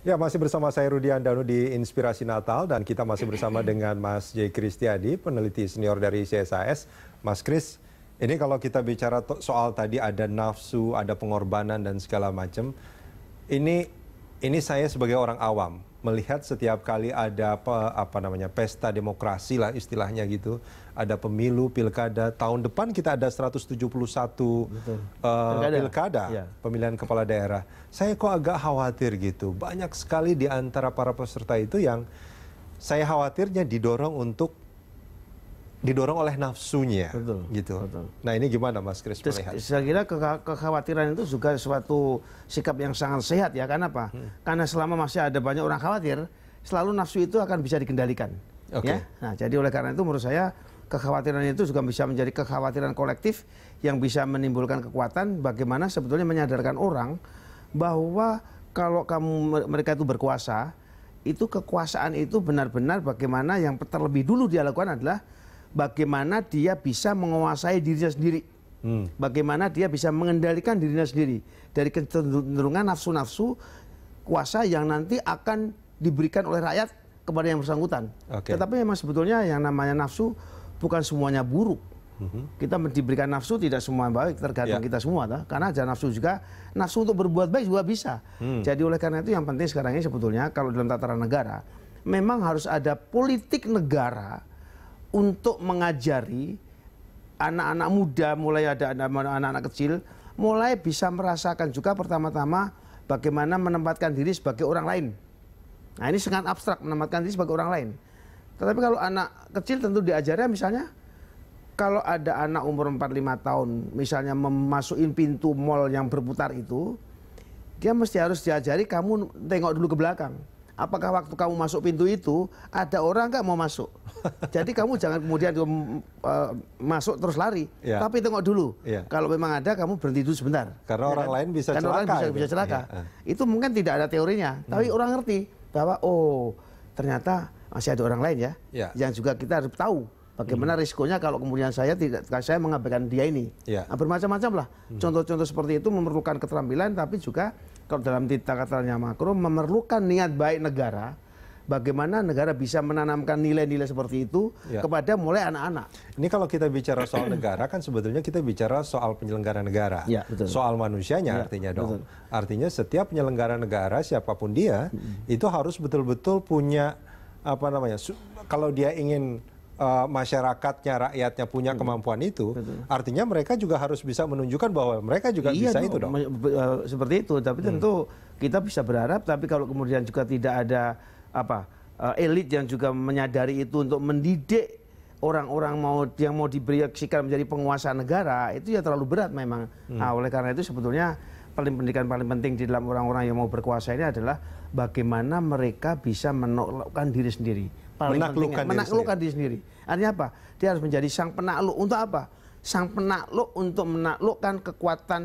Ya, masih bersama saya Rudi Andanu di Inspirasi Natal dan kita masih bersama dengan Mas J. Kristiadi, peneliti senior dari CSIS Mas Kris, ini kalau kita bicara soal tadi ada nafsu, ada pengorbanan dan segala macam, ini ini saya sebagai orang awam melihat setiap kali ada apa, apa namanya pesta demokrasi lah istilahnya gitu, ada pemilu, pilkada, tahun depan kita ada 171 Betul. uh, pilkada, pilkada ya. pemilihan kepala daerah. Saya kok agak khawatir gitu. Banyak sekali di antara para peserta itu yang saya khawatirnya didorong untuk didorong oleh nafsunya. Betul. Gitu. Betul. Nah ini gimana Mas Kris melihat? Saya kira ke kekhawatiran itu juga suatu sikap yang sangat sehat ya. Karena apa? Hmm. Karena selama masih ada banyak orang khawatir, selalu nafsu itu akan bisa dikendalikan. Okay. Ya. Nah jadi oleh karena itu menurut saya kekhawatiran itu juga bisa menjadi kekhawatiran kolektif yang bisa menimbulkan kekuatan. Bagaimana sebetulnya menyadarkan orang bahwa kalau kamu mereka itu berkuasa itu kekuasaan itu benar-benar bagaimana yang terlebih dulu dia lakukan adalah bagaimana dia bisa menguasai dirinya sendiri. Hmm. Bagaimana dia bisa mengendalikan dirinya sendiri dari kecenderungan nafsu-nafsu kuasa yang nanti akan diberikan oleh rakyat kepada yang bersangkutan. Okay. Tetapi memang sebetulnya yang namanya nafsu bukan semuanya buruk. Hmm. Kita diberikan nafsu tidak semua baik, tergantung yeah. kita semua. Toh. Karena ada nafsu juga, nafsu untuk berbuat baik juga bisa. Hmm. Jadi oleh karena itu yang penting sekarang ini sebetulnya kalau dalam tataran negara, memang harus ada politik negara untuk mengajari anak-anak muda, mulai ada anak-anak kecil, mulai bisa merasakan juga pertama-tama bagaimana menempatkan diri sebagai orang lain. Nah ini sangat abstrak menempatkan diri sebagai orang lain. Tetapi kalau anak kecil tentu diajarnya misalnya kalau ada anak umur 45 tahun misalnya memasukin pintu mall yang berputar itu, dia mesti harus diajari kamu tengok dulu ke belakang apakah waktu kamu masuk pintu itu ada orang nggak mau masuk? Jadi kamu jangan kemudian uh, masuk terus lari, ya. tapi tengok dulu. Ya. Kalau memang ada kamu berhenti dulu sebentar. Karena ya, orang kan? lain bisa Karena celaka. orang bisa, bisa celaka. Ya. Itu mungkin tidak ada teorinya, hmm. tapi orang ngerti bahwa oh ternyata masih ada orang lain ya, ya. yang juga kita harus tahu bagaimana hmm. risikonya kalau kemudian saya tidak saya mengabaikan dia ini. Ya. Nah, bermacam-macam lah. Hmm. Contoh-contoh hmm. seperti itu memerlukan keterampilan tapi juga kalau dalam tita katanya makro memerlukan niat baik negara bagaimana negara bisa menanamkan nilai-nilai seperti itu ya. kepada mulai anak-anak. Ini kalau kita bicara soal negara kan sebetulnya kita bicara soal penyelenggara negara. Ya, betul. Soal manusianya ya, artinya dong. Betul. Artinya setiap penyelenggara negara siapapun dia hmm. itu harus betul-betul punya apa namanya? Kalau dia ingin uh, masyarakatnya, rakyatnya punya Betul. Hmm. kemampuan itu, Betul. artinya mereka juga harus bisa menunjukkan bahwa mereka juga iya, bisa itu dong. Eh, seperti itu, tapi hmm. tentu hmm. kita bisa berharap, tapi kalau kemudian juga tidak ada apa uh, elit yang juga menyadari itu untuk mendidik orang-orang mau yang mau diberi menjadi penguasa negara itu ya terlalu berat memang. Hmm. Nah, oleh karena itu sebetulnya paling pendidikan paling penting di dalam orang-orang yang mau berkuasa ini adalah bagaimana mereka bisa menaklukkan diri sendiri. menaklukkan, diri, menaklukkan sendiri. diri sendiri. Artinya apa? Dia harus menjadi sang penakluk untuk apa? Sang penakluk untuk menaklukkan kekuatan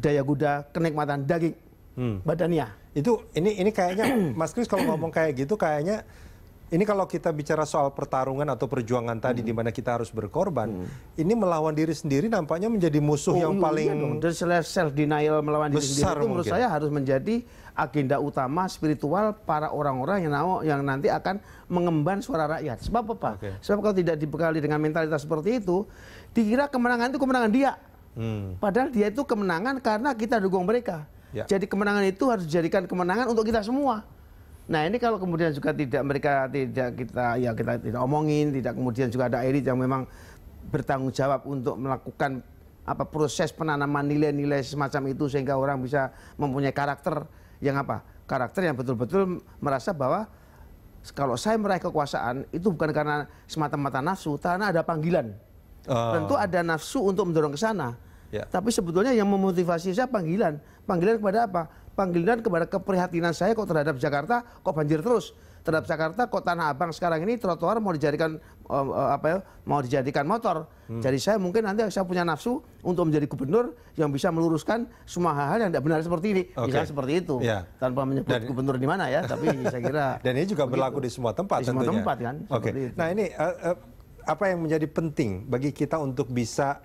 daya guda, kenikmatan daging hmm. badannya. Itu ini ini kayaknya Mas Kris kalau ngomong kayak gitu kayaknya ini kalau kita bicara soal pertarungan atau perjuangan tadi hmm. di mana kita harus berkorban, hmm. ini melawan diri sendiri nampaknya menjadi musuh oh, yang paling iya self denial melawan diri sendiri itu menurut saya harus menjadi agenda utama spiritual para orang-orang yang yang nanti akan mengemban suara rakyat. Sebab apa? Okay. Sebab kalau tidak dibekali dengan mentalitas seperti itu, dikira kemenangan itu kemenangan dia. Hmm. Padahal dia itu kemenangan karena kita dukung mereka. Ya. Jadi kemenangan itu harus dijadikan kemenangan untuk kita semua. Nah ini kalau kemudian juga tidak mereka tidak kita ya kita tidak omongin, tidak kemudian juga ada elit yang memang bertanggung jawab untuk melakukan apa proses penanaman nilai-nilai semacam itu sehingga orang bisa mempunyai karakter yang apa karakter yang betul-betul merasa bahwa kalau saya meraih kekuasaan itu bukan karena semata-mata nafsu, karena ada panggilan. Uh. Tentu ada nafsu untuk mendorong ke sana. Yeah. Tapi sebetulnya yang memotivasi saya panggilan. Panggilan kepada apa? panggilan kepada keprihatinan saya kok terhadap Jakarta kok banjir terus terhadap Jakarta kok Tanah Abang sekarang ini trotoar mau dijadikan uh, apa ya mau dijadikan motor. Hmm. Jadi saya mungkin nanti saya punya nafsu untuk menjadi gubernur yang bisa meluruskan semua hal-hal yang tidak benar seperti ini. Okay. bisa seperti itu. Ya. Tanpa menyebut Dan, gubernur di mana ya, tapi saya kira Dan ini juga begitu. berlaku di semua tempat di tentunya. semua tempat kan. Oke. Okay. Nah, ini uh, uh, apa yang menjadi penting bagi kita untuk bisa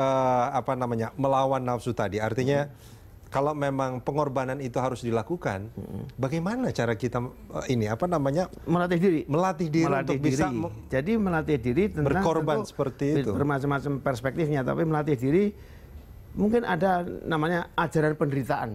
uh, apa namanya? melawan nafsu tadi. Artinya hmm kalau memang pengorbanan itu harus dilakukan, hmm. bagaimana cara kita eh, ini apa namanya melatih diri, melatih diri melatih untuk diri. bisa jadi melatih diri tentang berkorban tentu seperti itu bermacam-macam perspektifnya, tapi melatih diri mungkin ada namanya ajaran penderitaan.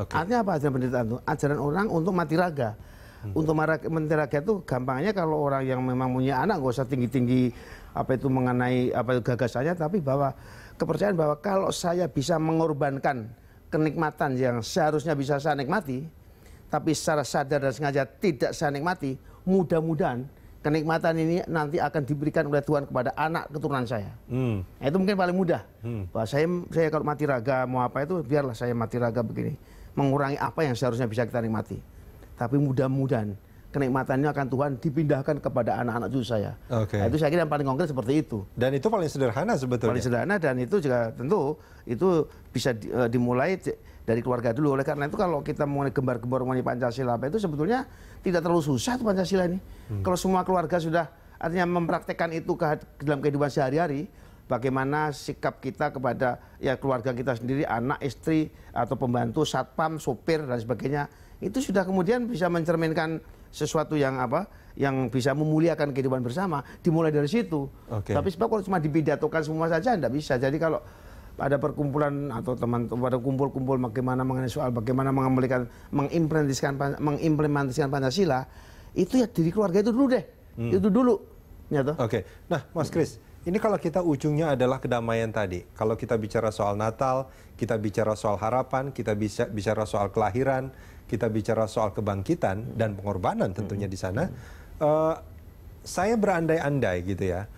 Okay. Artinya apa ajaran penderitaan itu? Ajaran orang untuk mati raga. Hmm. Untuk raga itu gampangnya kalau orang yang memang punya anak nggak usah tinggi-tinggi apa itu mengenai apa itu gagasannya, tapi bahwa kepercayaan bahwa kalau saya bisa mengorbankan kenikmatan yang seharusnya bisa saya nikmati, tapi secara sadar dan sengaja tidak saya nikmati, mudah-mudahan kenikmatan ini nanti akan diberikan oleh Tuhan kepada anak keturunan saya. Hmm. Nah, itu mungkin paling mudah. Hmm. Bahwa saya, saya kalau mati raga mau apa itu biarlah saya mati raga begini, mengurangi apa yang seharusnya bisa kita nikmati. Tapi mudah-mudahan kenikmatannya akan Tuhan dipindahkan kepada anak-anak cucu saya. Okay. Nah, itu saya kira yang paling konkret seperti itu. Dan itu paling sederhana sebetulnya. Paling sederhana dan itu juga tentu itu bisa di, uh, dimulai dari keluarga dulu. Oleh karena itu kalau kita mengenai gembar-gembor mengenai Pancasila apa itu sebetulnya tidak terlalu susah itu Pancasila ini. Hmm. Kalau semua keluarga sudah artinya mempraktekkan itu ke dalam kehidupan sehari-hari, bagaimana sikap kita kepada ya keluarga kita sendiri, anak, istri atau pembantu, satpam, sopir dan sebagainya, itu sudah kemudian bisa mencerminkan sesuatu yang apa yang bisa memuliakan kehidupan bersama dimulai dari situ. Okay. Tapi sebab kalau cuma dipidatokan semua saja tidak bisa. Jadi kalau ada perkumpulan atau teman pada kumpul-kumpul bagaimana mengenai soal bagaimana mengembalikan mengimplementasikan mengimplementasikan Pancasila itu ya diri keluarga itu dulu deh. Hmm. Itu dulu. Ya Oke. Okay. Nah, Mas Kris, ini kalau kita ujungnya adalah kedamaian tadi. Kalau kita bicara soal Natal, kita bicara soal harapan, kita bisa bicara soal kelahiran, kita bicara soal kebangkitan dan pengorbanan tentunya di sana, uh, saya berandai-andai gitu ya.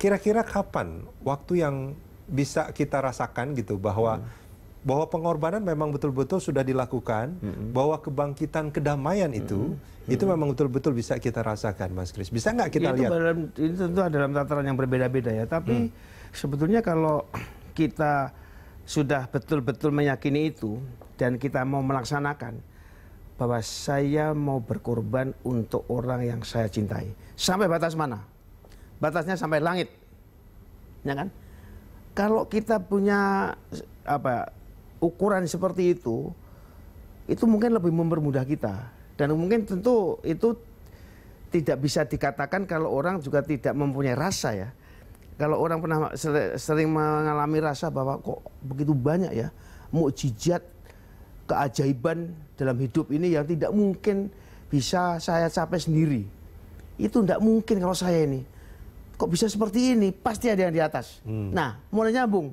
Kira-kira kapan waktu yang bisa kita rasakan gitu bahwa hmm. bahwa pengorbanan memang betul-betul sudah dilakukan, hmm. bahwa kebangkitan kedamaian itu hmm. itu memang betul-betul bisa kita rasakan, Mas Kris. Bisa nggak kita itu lihat? Dalam, itu tentu dalam tataran yang berbeda-beda ya. Tapi hmm. sebetulnya kalau kita sudah betul-betul meyakini itu dan kita mau melaksanakan bahwa saya mau berkorban untuk orang yang saya cintai. Sampai batas mana? Batasnya sampai langit. Ya kan? Kalau kita punya apa ukuran seperti itu, itu mungkin lebih mempermudah kita. Dan mungkin tentu itu tidak bisa dikatakan kalau orang juga tidak mempunyai rasa ya kalau orang pernah sering mengalami rasa bahwa kok begitu banyak ya mukjizat keajaiban dalam hidup ini yang tidak mungkin bisa saya capai sendiri. Itu tidak mungkin kalau saya ini. Kok bisa seperti ini? Pasti ada yang di atas. Hmm. Nah, mulai nyambung.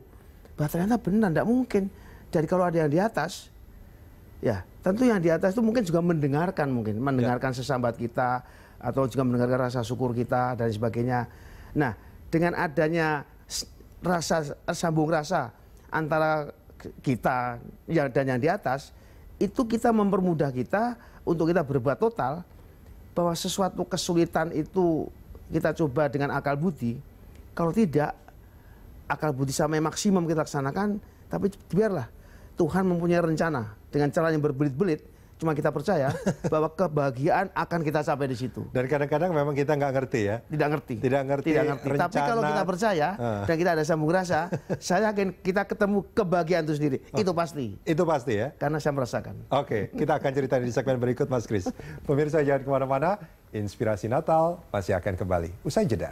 Bah, ternyata benar, tidak mungkin. Jadi kalau ada yang di atas, ya tentu yang di atas itu mungkin juga mendengarkan mungkin. Ya. Mendengarkan ya. sesambat kita, atau juga mendengarkan rasa syukur kita, dan sebagainya. Nah, dengan adanya rasa sambung rasa antara kita yang dan yang di atas itu kita mempermudah kita untuk kita berbuat total bahwa sesuatu kesulitan itu kita coba dengan akal budi kalau tidak akal budi sampai maksimum kita laksanakan tapi biarlah Tuhan mempunyai rencana dengan cara yang berbelit-belit cuma kita percaya bahwa kebahagiaan akan kita sampai di situ. Dan kadang-kadang memang kita nggak ngerti ya. Tidak ngerti. Tidak ngerti. Tidak ngerti. Rencana. Tapi kalau kita percaya uh. dan kita ada sambung rasa, saya yakin kita ketemu kebahagiaan itu sendiri. Oh. Itu pasti. Itu pasti ya. Karena saya merasakan. Oke, okay. kita akan cerita di segmen berikut Mas Kris. Pemirsa jangan kemana-mana. Inspirasi Natal masih akan kembali. Usai jeda.